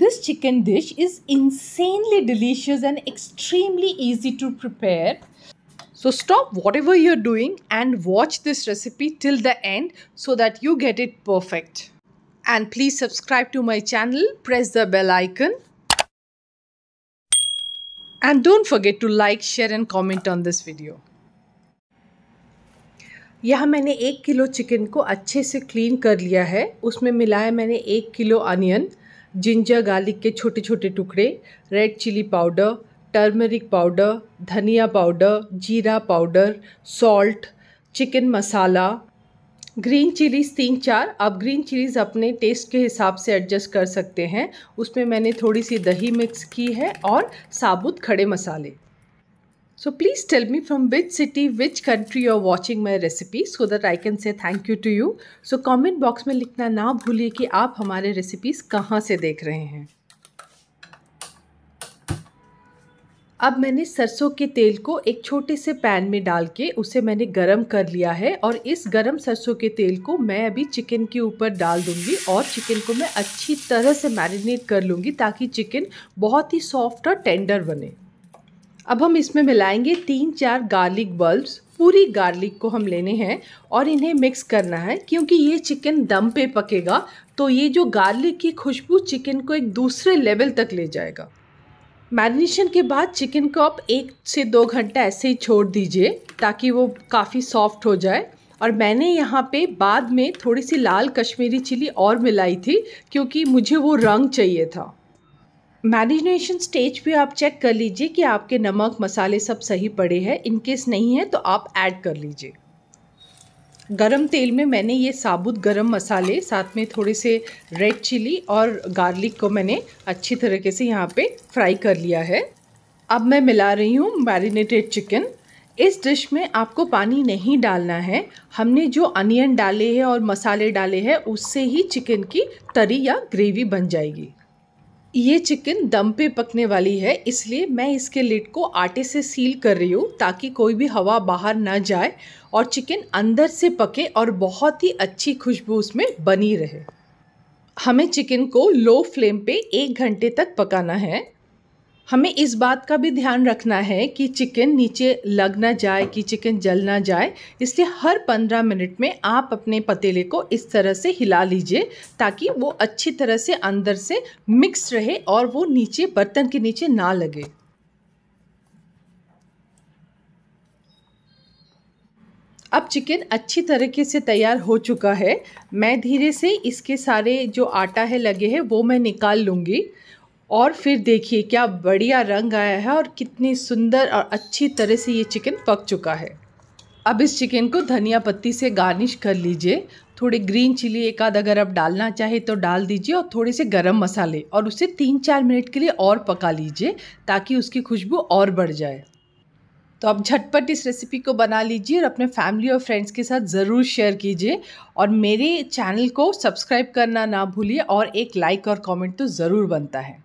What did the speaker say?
This chicken dish is insanely delicious and extremely easy to prepare. So stop whatever you're doing and watch this recipe till the end so that you get it perfect. And please subscribe to my channel, press the bell icon. And don't forget to like, share and comment on this video. यहाँ मैंने एक kilo chicken को अच्छे से clean कर लिया है उसमें मैंने एक किलो अनियन जिंजर गार्लिक के छोटे छोटे टुकड़े red chilli powder turmeric powder धनिया पाउडर जीरा powder salt chicken masala green chillies तीन चार आप ग्रीन चिलीज़ अपने टेस्ट के हिसाब से एडजस्ट कर सकते हैं उसमें मैंने थोड़ी सी दही मिक्स की है और साबुत खड़े मसाले So please tell me from which city, which country you're watching my recipe so that I can say thank you to you. So comment box में लिखना ना भूलिए कि आप हमारे recipes कहाँ से देख रहे हैं अब मैंने सरसों के तेल को एक छोटे से पैन में डाल के उसे मैंने गरम कर लिया है और इस गरम सरसों के तेल को मैं अभी चिकन के ऊपर डाल दूंगी और चिकन को मैं अच्छी तरह से मैरिनेट कर लूँगी ताकि चिकन बहुत ही सॉफ्ट और टेंडर बने अब हम इसमें मिलाएंगे तीन चार गार्लिक बल्ब्स पूरी गार्लिक को हम लेने हैं और इन्हें मिक्स करना है क्योंकि ये चिकन दम पे पकेगा तो ये जो गार्लिक की खुशबू चिकन को एक दूसरे लेवल तक ले जाएगा मैरिनेशन के बाद चिकन को आप एक से दो घंटा ऐसे ही छोड़ दीजिए ताकि वो काफ़ी सॉफ्ट हो जाए और मैंने यहाँ पे बाद में थोड़ी सी लाल कश्मीरी चिली और मिलाई थी क्योंकि मुझे वो रंग चाहिए था मैरिनेशन स्टेज पे आप चेक कर लीजिए कि आपके नमक मसाले सब सही पड़े हैं इनकेस नहीं है तो आप ऐड कर लीजिए गरम तेल में मैंने ये साबुत गरम मसाले साथ में थोड़े से रेड चिली और गार्लिक को मैंने अच्छी तरीके से यहाँ पे फ्राई कर लिया है अब मैं मिला रही हूँ मैरिनेटेड चिकन इस डिश में आपको पानी नहीं डालना है हमने जो अनियन डाले हैं और मसाले डाले हैं उससे ही चिकन की तरी या ग्रेवी बन जाएगी ये चिकन दम पे पकने वाली है इसलिए मैं इसके लिड को आटे से सील कर रही हूँ ताकि कोई भी हवा बाहर ना जाए और चिकन अंदर से पके और बहुत ही अच्छी खुशबू उसमें बनी रहे हमें चिकन को लो फ्लेम पे एक घंटे तक पकाना है हमें इस बात का भी ध्यान रखना है कि चिकन नीचे लग ना जाए कि चिकन जल ना जाए इसलिए हर पंद्रह मिनट में आप अपने पतीले को इस तरह से हिला लीजिए ताकि वो अच्छी तरह से अंदर से मिक्स रहे और वो नीचे बर्तन के नीचे ना लगे अब चिकन अच्छी तरीके से तैयार हो चुका है मैं धीरे से इसके सारे जो आटा है लगे हैं वो मैं निकाल लूँगी और फिर देखिए क्या बढ़िया रंग आया है और कितनी सुंदर और अच्छी तरह से ये चिकन पक चुका है अब इस चिकन को धनिया पत्ती से गार्निश कर लीजिए थोड़े ग्रीन चिली एक आध अगर आप डालना चाहे तो डाल दीजिए और थोड़े से गरम मसाले और उसे तीन चार मिनट के लिए और पका लीजिए ताकि उसकी खुशबू और बढ़ जाए तो आप झटपट इस रेसिपी को बना लीजिए और अपने फैमिली और फ्रेंड्स के साथ ज़रूर शेयर कीजिए और मेरे चैनल को सब्सक्राइब करना ना भूलिए और एक लाइक और कमेंट तो ज़रूर बनता है